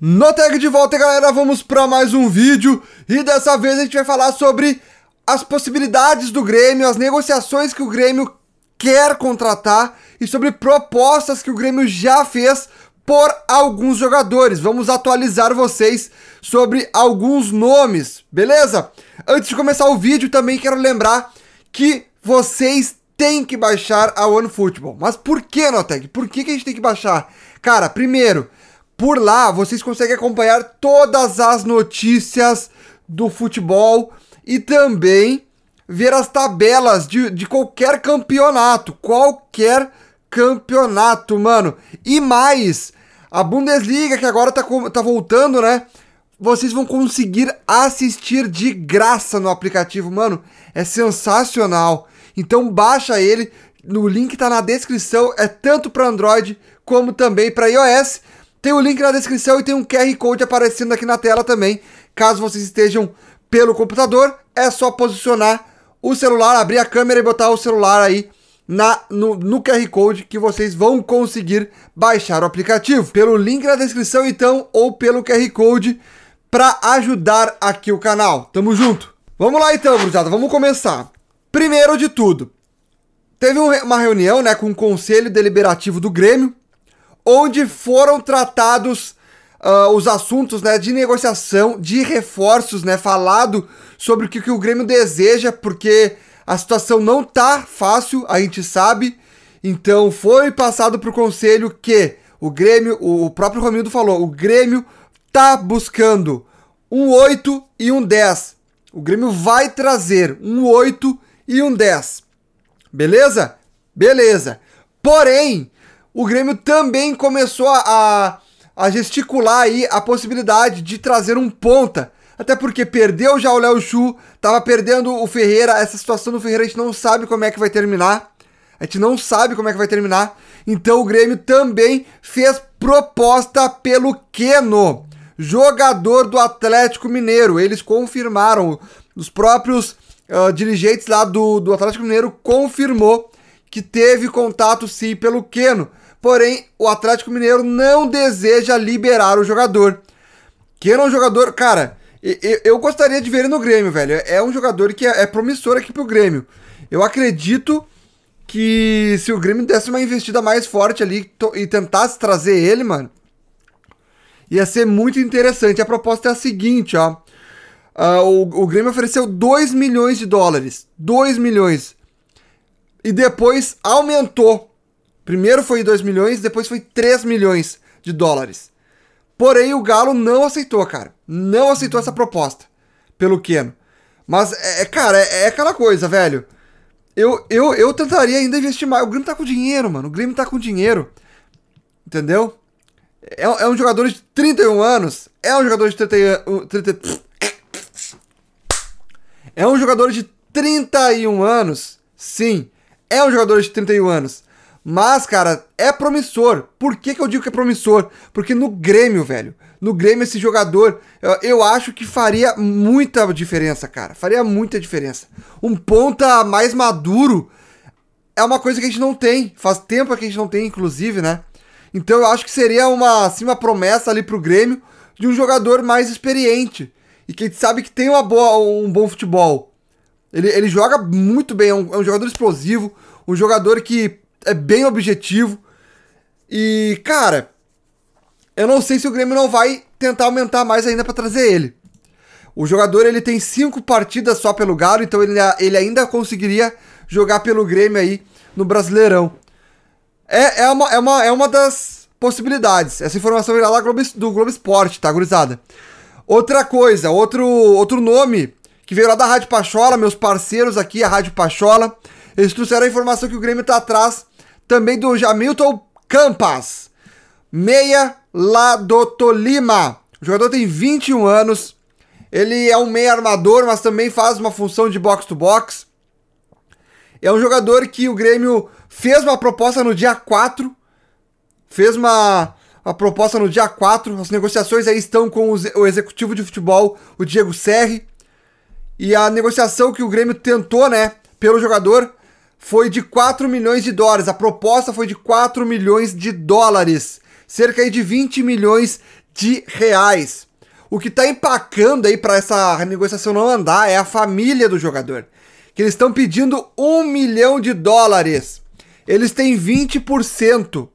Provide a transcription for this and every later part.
No tag de volta, galera, vamos para mais um vídeo e dessa vez a gente vai falar sobre as possibilidades do Grêmio, as negociações que o Grêmio quer contratar e sobre propostas que o Grêmio já fez por alguns jogadores. Vamos atualizar vocês sobre alguns nomes, beleza? Antes de começar o vídeo, também quero lembrar que vocês têm que baixar a OneFootball. Mas por que, Noteg Por que, que a gente tem que baixar? Cara, primeiro, por lá vocês conseguem acompanhar todas as notícias do futebol e também ver as tabelas de, de qualquer campeonato. Qualquer campeonato, mano. E mais, a Bundesliga, que agora tá, tá voltando, né? Vocês vão conseguir assistir de graça no aplicativo, mano. É sensacional. Então baixa ele, no link tá na descrição, é tanto para Android como também para iOS. Tem o link na descrição e tem um QR Code aparecendo aqui na tela também. Caso vocês estejam pelo computador, é só posicionar o celular, abrir a câmera e botar o celular aí na, no, no QR Code que vocês vão conseguir baixar o aplicativo. Pelo link na descrição, então, ou pelo QR Code para ajudar aqui o canal. Tamo junto! Vamos lá então, gurizada, vamos começar. Primeiro de tudo, teve uma reunião né, com o Conselho Deliberativo do Grêmio, onde foram tratados uh, os assuntos né, de negociação, de reforços, né, falado sobre o que, que o Grêmio deseja, porque a situação não tá fácil, a gente sabe. Então foi passado para o conselho que o Grêmio, o próprio Romildo falou, o Grêmio tá buscando um 8 e um 10. O Grêmio vai trazer um 8 e um 10. Beleza? Beleza. Porém, o Grêmio também começou a, a gesticular aí a possibilidade de trazer um ponta. Até porque perdeu já o Léo Chu, tava perdendo o Ferreira. Essa situação do Ferreira a gente não sabe como é que vai terminar. A gente não sabe como é que vai terminar. Então o Grêmio também fez proposta pelo Keno, jogador do Atlético Mineiro. Eles confirmaram, os próprios uh, dirigentes lá do, do Atlético Mineiro confirmou que teve contato sim pelo Keno. Porém, o Atlético Mineiro não deseja liberar o jogador. Que era é um jogador, cara, eu, gostaria de ver ele no Grêmio, velho. É um jogador que é, é promissor aqui pro Grêmio. Eu acredito que se o Grêmio desse uma investida mais forte ali e tentasse trazer ele, mano, ia ser muito interessante. A proposta é a seguinte, ó. Uh, o, o, Grêmio ofereceu 2 milhões de dólares. 2 milhões. E depois aumentou Primeiro foi 2 milhões, depois foi 3 milhões de dólares. Porém, o Galo não aceitou, cara. Não aceitou essa proposta pelo Keno. Mas, é, é, cara, é, é aquela coisa, velho. Eu, eu, eu tentaria ainda investir mais. O Grêmio tá com dinheiro, mano. O Grêmio tá com dinheiro. Entendeu? É, é um jogador de 31 anos. É um jogador de 31. 30, é um jogador de 31 anos. Sim. É um jogador de 31 anos. Mas, cara, é promissor. Por que, que eu digo que é promissor? Porque no Grêmio, velho, no Grêmio esse jogador, eu, eu acho que faria muita diferença, cara. Faria muita diferença. Um ponta mais maduro é uma coisa que a gente não tem. Faz tempo que a gente não tem, inclusive, né? Então eu acho que seria uma, assim, uma promessa ali pro Grêmio de um jogador mais experiente. E que a gente sabe que tem uma boa, um bom futebol. Ele, ele joga muito bem, é um, é um jogador explosivo, um jogador que é bem objetivo. E, cara, eu não sei se o Grêmio não vai tentar aumentar mais ainda para trazer ele. O jogador ele tem cinco partidas só pelo Galo, então ele, ele ainda conseguiria jogar pelo Grêmio aí no Brasileirão. É, é, uma, é, uma, é uma das possibilidades. Essa informação virá lá do Globo Esporte, tá, gurizada? Outra coisa, outro, outro nome que veio lá da Rádio Pachola, meus parceiros aqui, a Rádio Pachola, eles trouxeram a informação que o Grêmio tá atrás também do Jamilton Campas. Meia lá do Tolima. O jogador tem 21 anos. Ele é um meia armador, mas também faz uma função de box to box. É um jogador que o Grêmio fez uma proposta no dia 4. Fez uma, uma proposta no dia 4. As negociações aí estão com o executivo de futebol, o Diego Serri. E a negociação que o Grêmio tentou, né, pelo jogador foi de 4 milhões de dólares. A proposta foi de 4 milhões de dólares, cerca de 20 milhões de reais. O que está empacando aí para essa negociação não andar é a família do jogador, que eles estão pedindo 1 milhão de dólares. Eles têm 20%.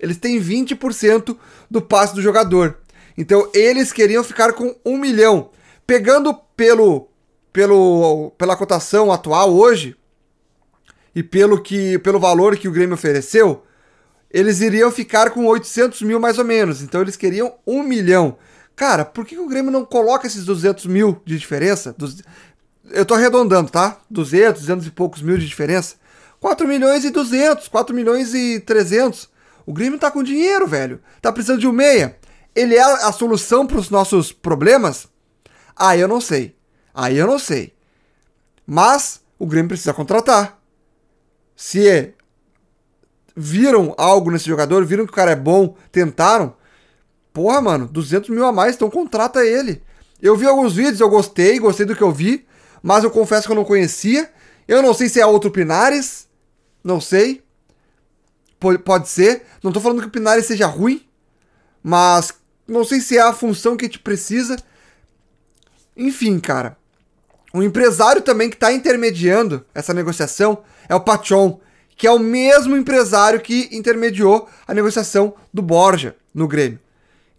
Eles têm 20% do passe do jogador. Então eles queriam ficar com 1 milhão. Pegando pelo, pelo pela cotação atual hoje, e pelo, que, pelo valor que o Grêmio ofereceu, eles iriam ficar com 800 mil mais ou menos. Então eles queriam 1 milhão. Cara, por que o Grêmio não coloca esses 200 mil de diferença? Dos... Eu tô arredondando, tá? 200, 200 e poucos mil de diferença. 4 milhões e 200, 4 milhões e 300. O Grêmio tá com dinheiro, velho. Tá precisando de um meia. Ele é a solução para os nossos problemas? Aí ah, eu não sei. Aí ah, eu não sei. Mas o Grêmio precisa contratar se viram algo nesse jogador, viram que o cara é bom, tentaram. Porra, mano, 200 mil a mais, então contrata ele. Eu vi alguns vídeos, eu gostei, gostei do que eu vi, mas eu confesso que eu não conhecia. Eu não sei se é outro Pinares, não sei. P pode ser. Não tô falando que o Pinares seja ruim, mas não sei se é a função que a gente precisa. Enfim, cara. Um empresário também que está intermediando essa negociação é o Pachon, que é o mesmo empresário que intermediou a negociação do Borja no Grêmio.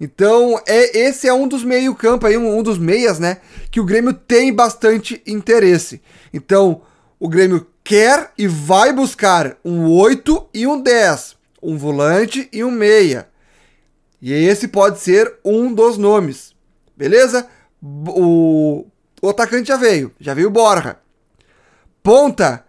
Então, é esse é um dos meio-campo aí, um, um dos meias, né, que o Grêmio tem bastante interesse. Então, o Grêmio quer e vai buscar um 8 e um 10, um volante e um meia. E esse pode ser um dos nomes. Beleza? O o atacante já veio, já veio o Borja. Ponta,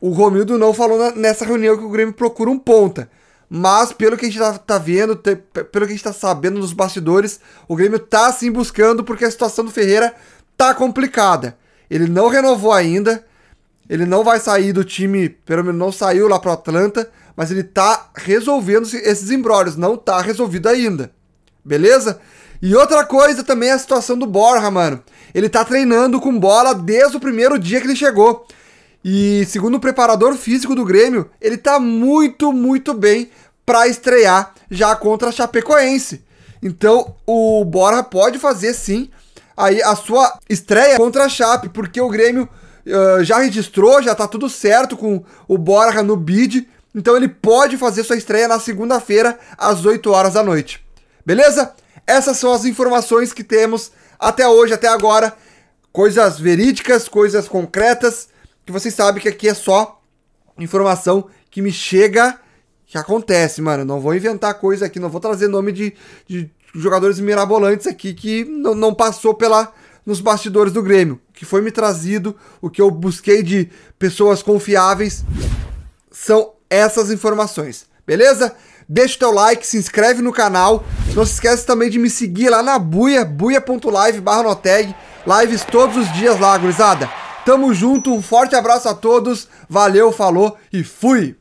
o Romildo não falou nessa reunião que o Grêmio procura um ponta. Mas pelo que a gente tá, tá vendo, te, pelo que a gente tá sabendo nos bastidores, o Grêmio tá sim buscando porque a situação do Ferreira tá complicada. Ele não renovou ainda, ele não vai sair do time, pelo menos não saiu lá pro Atlanta, mas ele tá resolvendo esses embrólios, não tá resolvido ainda. Beleza? E outra coisa também é a situação do Borja, mano. Ele tá treinando com bola desde o primeiro dia que ele chegou. E segundo o preparador físico do Grêmio, ele tá muito, muito bem para estrear já contra a Chapecoense. Então, o Borja pode fazer sim aí a sua estreia contra a Chape, porque o Grêmio uh, já registrou, já tá tudo certo com o Borja no bid. Então ele pode fazer sua estreia na segunda-feira às 8 horas da noite. Beleza? Essas são as informações que temos até hoje, até agora. Coisas verídicas, coisas concretas, que vocês sabem que aqui é só informação que me chega, que acontece, mano. Não vou inventar coisa aqui, não vou trazer nome de, de jogadores mirabolantes aqui que não, passou pela nos bastidores do Grêmio. O que foi me trazido, o que eu busquei de pessoas confiáveis, são essas informações beleza? Deixa o teu like, se inscreve no canal. Não se esquece também de me seguir lá na buia, buia.live barra Lives todos os dias lá, gurizada. Tamo junto, um forte abraço a todos. Valeu, falou e fui!